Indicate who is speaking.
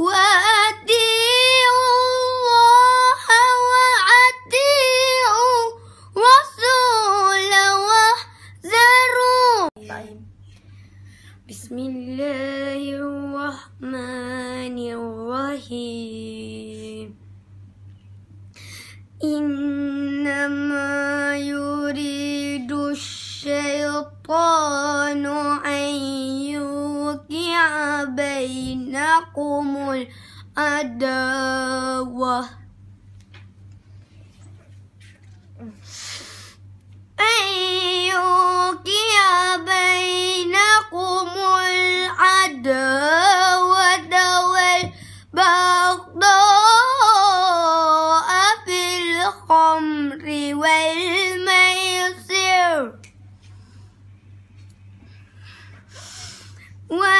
Speaker 1: الله الرسول واحذروا طيب. بسم الله الرحمن الرحيم إنما يريد الشيطان بينكم العداوة بينكم العداوة والبغضاء في الخمر والميسر